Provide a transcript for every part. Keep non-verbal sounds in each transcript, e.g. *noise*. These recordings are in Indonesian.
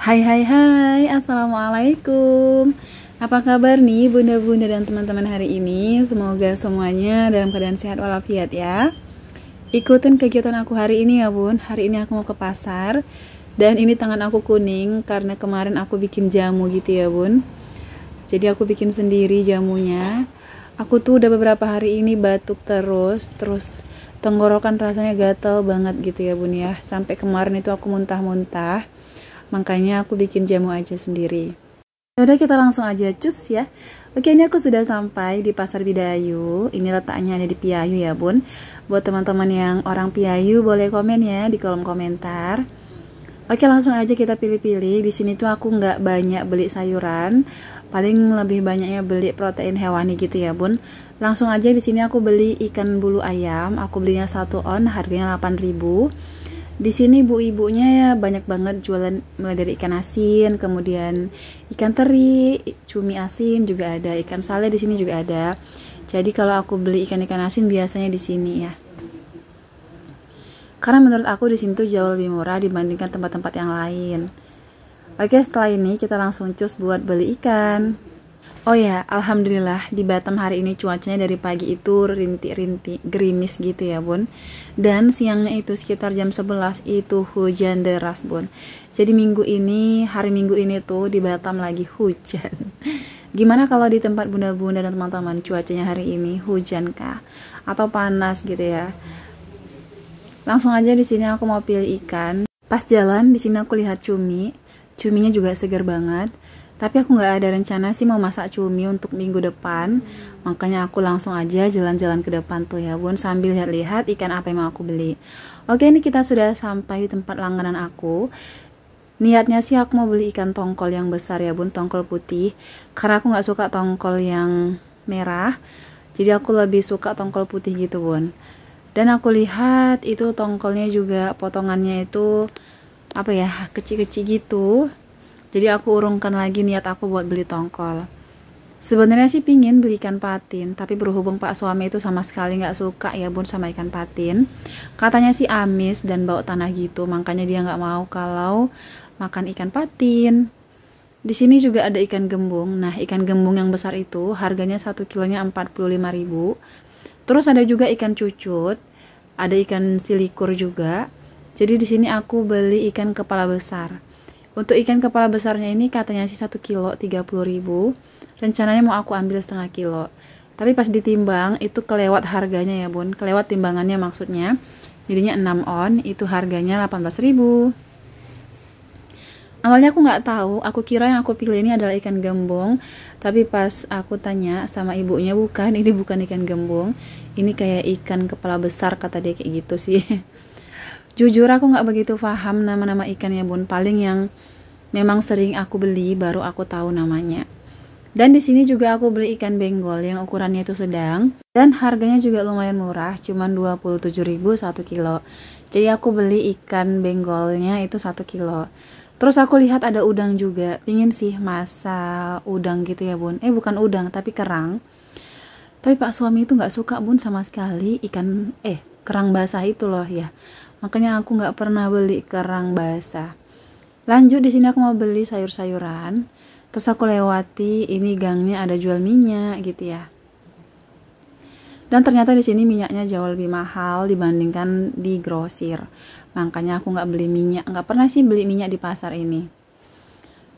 Hai hai hai, Assalamualaikum Apa kabar nih bunda-bunda dan teman-teman hari ini Semoga semuanya dalam keadaan sehat walafiat ya Ikutin kegiatan aku hari ini ya bun Hari ini aku mau ke pasar Dan ini tangan aku kuning karena kemarin aku bikin jamu gitu ya bun Jadi aku bikin sendiri jamunya Aku tuh udah beberapa hari ini batuk terus Terus tenggorokan rasanya gatel banget gitu ya bun ya Sampai kemarin itu aku muntah-muntah Makanya aku bikin jamu aja sendiri. Yaudah kita langsung aja cus ya. Oke ini aku sudah sampai di Pasar Bidayu. Ini letaknya ada di Piayu ya bun. Buat teman-teman yang orang Piayu boleh komen ya di kolom komentar. Oke langsung aja kita pilih-pilih. Di sini tuh aku nggak banyak beli sayuran. Paling lebih banyaknya beli protein hewani gitu ya bun. Langsung aja di sini aku beli ikan bulu ayam. Aku belinya satu on harganya 8000 di sini ibu-ibunya ya banyak banget jualan mulai dari ikan asin, kemudian ikan teri, cumi asin juga ada, ikan sale di sini juga ada. Jadi kalau aku beli ikan-ikan asin biasanya di sini ya. Karena menurut aku di sini tuh jauh lebih murah dibandingkan tempat-tempat yang lain. Oke, setelah ini kita langsung cus buat beli ikan. Oh ya, alhamdulillah di Batam hari ini cuacanya dari pagi itu rinti-rinti gerimis gitu ya, Bun. Dan siangnya itu sekitar jam 11 itu hujan deras, Bun. Jadi minggu ini, hari minggu ini tuh di Batam lagi hujan. *laughs* Gimana kalau di tempat bunda-bunda dan teman-teman cuacanya hari ini hujan kah atau panas gitu ya? Langsung aja di sini aku mau pilih ikan. Pas jalan di sini aku lihat cumi. Cuminya juga segar banget tapi aku nggak ada rencana sih mau masak cumi untuk minggu depan. Makanya aku langsung aja jalan-jalan ke depan tuh ya bun sambil lihat-lihat ikan apa yang mau aku beli. Oke ini kita sudah sampai di tempat langganan aku. Niatnya sih aku mau beli ikan tongkol yang besar ya bun, tongkol putih. Karena aku nggak suka tongkol yang merah. Jadi aku lebih suka tongkol putih gitu bun. Dan aku lihat itu tongkolnya juga potongannya itu apa ya kecil-kecil gitu jadi aku urungkan lagi niat aku buat beli tongkol. Sebenarnya sih pingin beli ikan patin, tapi berhubung pak suami itu sama sekali nggak suka ya bun sama ikan patin. Katanya sih amis dan bau tanah gitu, makanya dia nggak mau kalau makan ikan patin. Di sini juga ada ikan gembung. Nah, ikan gembung yang besar itu harganya 1 kilonya 45.000. Terus ada juga ikan cucut, ada ikan silikur juga. Jadi di sini aku beli ikan kepala besar. Untuk ikan kepala besarnya ini katanya sih 1 kilo 30 ribu. Rencananya mau aku ambil setengah kilo. Tapi pas ditimbang itu kelewat harganya ya bun. Kelewat timbangannya maksudnya. Jadinya 6 on itu harganya 18 ribu. Awalnya aku nggak tahu, aku kira yang aku pilih ini adalah ikan gembung. tapi pas aku tanya sama ibunya bukan, ini bukan ikan gembung. ini kayak ikan kepala besar kata dia kayak gitu sih. *laughs* Jujur aku nggak begitu paham nama-nama ikan ya bun. Paling yang memang sering aku beli baru aku tahu namanya. Dan di sini juga aku beli ikan benggol yang ukurannya itu sedang dan harganya juga lumayan murah, cuman 27.000 1 kilo. Jadi aku beli ikan benggolnya itu 1 kilo. Terus aku lihat ada udang juga. Pingin sih masa udang gitu ya, Bun. Eh bukan udang, tapi kerang. Tapi Pak suami itu nggak suka, Bun, sama sekali ikan eh kerang basah itu loh ya makanya aku nggak pernah beli kerang basah lanjut di sini aku mau beli sayur-sayuran terus aku lewati ini gangnya ada jual minyak gitu ya dan ternyata di sini minyaknya jauh lebih mahal dibandingkan di grosir makanya aku nggak beli minyak nggak pernah sih beli minyak di pasar ini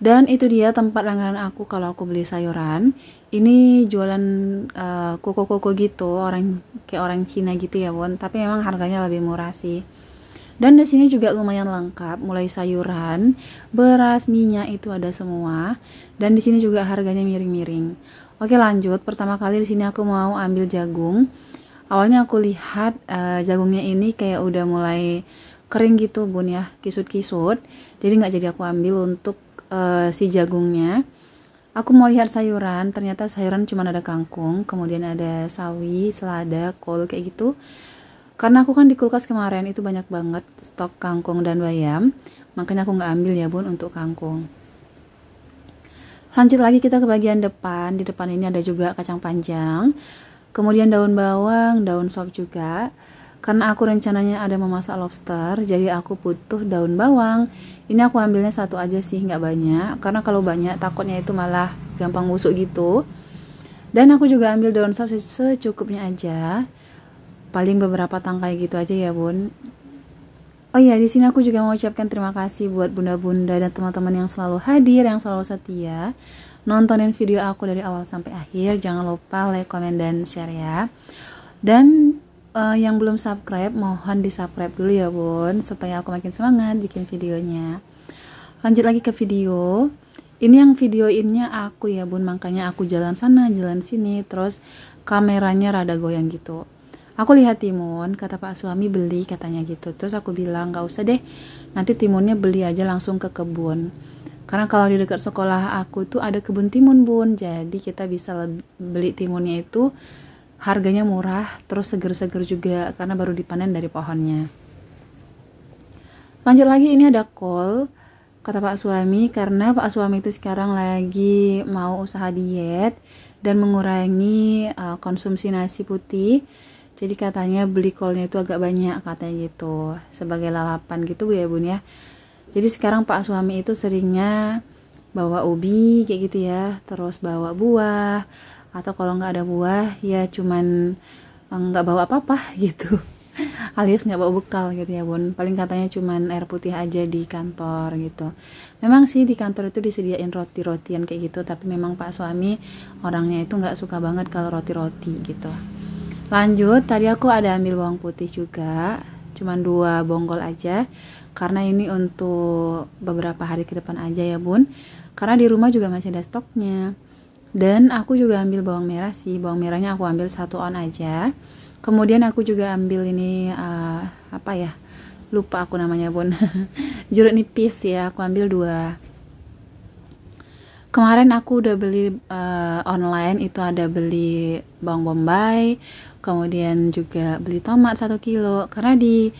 dan itu dia tempat langganan aku kalau aku beli sayuran ini jualan eh, koko-koko uh, gitu orang kayak orang Cina gitu ya Won tapi memang harganya lebih murah sih dan di sini juga lumayan lengkap, mulai sayuran, beras, minyak itu ada semua. Dan di sini juga harganya miring-miring. Oke, lanjut. Pertama kali di sini aku mau ambil jagung. Awalnya aku lihat uh, jagungnya ini kayak udah mulai kering gitu, Bun ya, kisut-kisut. Jadi nggak jadi aku ambil untuk uh, si jagungnya. Aku mau lihat sayuran, ternyata sayuran cuma ada kangkung, kemudian ada sawi, selada, kol kayak gitu karena aku kan di kulkas kemarin itu banyak banget stok kangkung dan bayam makanya aku nggak ambil ya bun untuk kangkung lanjut lagi kita ke bagian depan di depan ini ada juga kacang panjang kemudian daun bawang daun sop juga karena aku rencananya ada memasak lobster jadi aku butuh daun bawang ini aku ambilnya satu aja sih nggak banyak karena kalau banyak takutnya itu malah gampang busuk gitu dan aku juga ambil daun sop secukupnya aja paling beberapa tangkai gitu aja ya bun Oh iya, di sini aku juga mau ucapkan terima kasih buat bunda-bunda dan teman-teman yang selalu hadir, yang selalu setia. Nontonin video aku dari awal sampai akhir. Jangan lupa like, komen, dan share ya. Dan uh, yang belum subscribe, mohon di-subscribe dulu ya bun. Supaya aku makin semangat bikin videonya. Lanjut lagi ke video. Ini yang videoinnya aku ya bun, makanya aku jalan sana, jalan sini. Terus kameranya rada goyang gitu aku lihat timun kata pak suami beli katanya gitu terus aku bilang nggak usah deh nanti timunnya beli aja langsung ke kebun karena kalau di dekat sekolah aku tuh ada kebun timun bun jadi kita bisa beli timunnya itu harganya murah terus seger-seger juga karena baru dipanen dari pohonnya lanjut lagi ini ada kol kata pak suami karena pak suami itu sekarang lagi mau usaha diet dan mengurangi uh, konsumsi nasi putih jadi katanya beli kolnya itu agak banyak katanya gitu sebagai lalapan gitu bu ya bun ya jadi sekarang pak suami itu seringnya bawa ubi kayak gitu ya terus bawa buah atau kalau nggak ada buah ya cuman eh, nggak bawa apa-apa *laughs* gitu alias nggak bawa bekal gitu ya bun paling katanya cuman air putih aja di kantor gitu memang sih di kantor itu disediain roti rotian kayak gitu tapi memang pak suami orangnya itu nggak suka banget kalau roti roti gitu lanjut tadi aku ada ambil bawang putih juga cuman dua bonggol aja karena ini untuk beberapa hari ke depan aja ya bun karena di rumah juga masih ada stoknya dan aku juga ambil bawang merah sih bawang merahnya aku ambil satu on aja kemudian aku juga ambil ini uh, apa ya lupa aku namanya bun *laughs* jeruk nipis ya aku ambil dua kemarin aku udah beli uh, online itu ada beli bawang bombay kemudian juga beli tomat 1 kilo karena di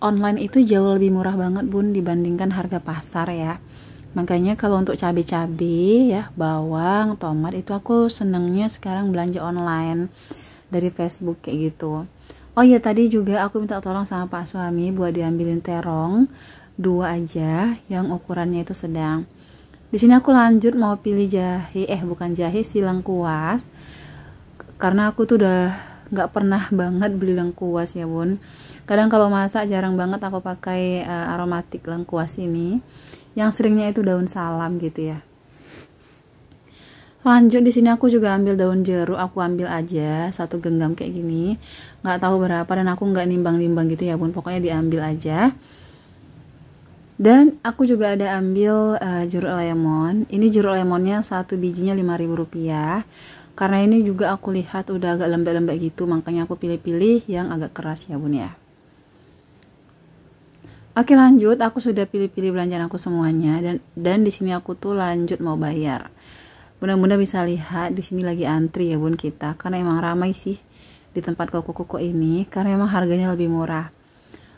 online itu jauh lebih murah banget bun dibandingkan harga pasar ya makanya kalau untuk cabai-cabai ya bawang tomat itu aku senangnya sekarang belanja online dari Facebook kayak gitu oh iya tadi juga aku minta tolong sama pak suami buat diambilin terong dua aja yang ukurannya itu sedang di sini aku lanjut mau pilih jahe eh bukan jahe silang kuas karena aku tuh udah nggak pernah banget beli lengkuas ya bun kadang kalau masak jarang banget aku pakai uh, aromatik lengkuas ini yang seringnya itu daun salam gitu ya lanjut di sini aku juga ambil daun jeruk aku ambil aja satu genggam kayak gini nggak tahu berapa dan aku nggak nimbang-nimbang gitu ya bun pokoknya diambil aja dan aku juga ada ambil uh, jeruk lemon ini jeruk lemonnya satu bijinya 5000 rupiah karena ini juga aku lihat udah agak lembek-lembek gitu makanya aku pilih-pilih yang agak keras ya bun ya Oke lanjut, aku sudah pilih-pilih belanjaan aku semuanya dan dan di sini aku tuh lanjut mau bayar. Mudah-mudahan bisa lihat di sini lagi antri ya bun kita karena emang ramai sih di tempat koko-koko ini karena emang harganya lebih murah.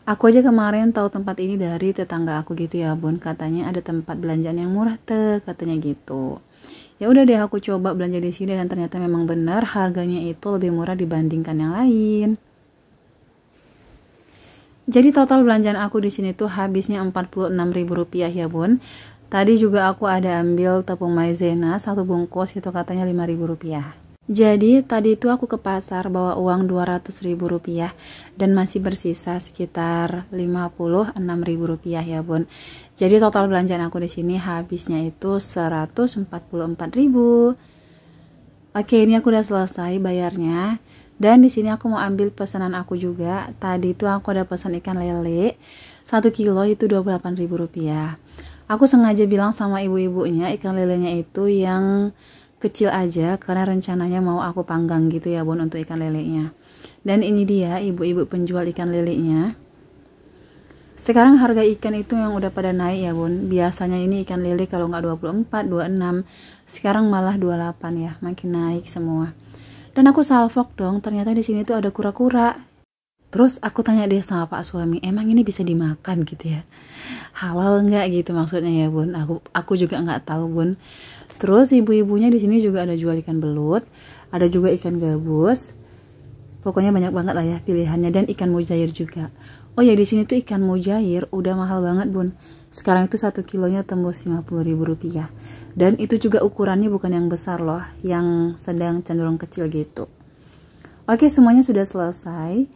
Aku aja kemarin tahu tempat ini dari tetangga aku gitu ya bun katanya ada tempat belanjaan yang murah tuh katanya gitu ya udah deh aku coba belanja di sini dan ternyata memang benar harganya itu lebih murah dibandingkan yang lain jadi total belanjaan aku di sini tuh habisnya Rp46.000 ya bun tadi juga aku ada ambil tepung maizena satu bungkus itu katanya Rp5.000 jadi tadi itu aku ke pasar bawa uang 200 ribu rupiah dan masih bersisa sekitar 56 ribu rupiah ya bun. Jadi total belanjaan aku di sini habisnya itu 144 ribu. Oke ini aku udah selesai bayarnya dan di sini aku mau ambil pesanan aku juga. Tadi itu aku ada pesan ikan lele 1 kilo itu 28 ribu rupiah. Aku sengaja bilang sama ibu-ibunya ikan lelenya itu yang kecil aja karena rencananya mau aku panggang gitu ya Bun untuk ikan lelenya. Dan ini dia ibu-ibu penjual ikan lelenya. Sekarang harga ikan itu yang udah pada naik ya Bun. Biasanya ini ikan lele kalau nggak 24, 26, sekarang malah 28 ya, makin naik semua. Dan aku salvok dong, ternyata di sini tuh ada kura-kura. Terus aku tanya dia sama pak suami, emang ini bisa dimakan gitu ya? Halal nggak gitu maksudnya ya bun? Aku aku juga nggak tahu bun. Terus ibu-ibunya di sini juga ada jual ikan belut, ada juga ikan gabus. Pokoknya banyak banget lah ya pilihannya dan ikan mujair juga. Oh ya di sini tuh ikan mujair udah mahal banget bun. Sekarang itu satu kilonya tembus 50 ribu rupiah. Dan itu juga ukurannya bukan yang besar loh, yang sedang cenderung kecil gitu. Oke semuanya sudah selesai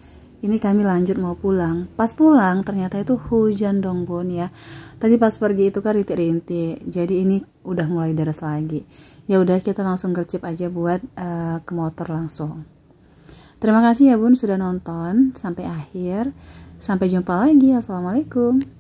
ini kami lanjut mau pulang pas pulang ternyata itu hujan dong Bun ya tadi pas pergi itu kan rintik-rintik jadi ini udah mulai deras lagi ya udah kita langsung gercep aja buat uh, ke motor langsung terima kasih ya Bun sudah nonton sampai akhir sampai jumpa lagi assalamualaikum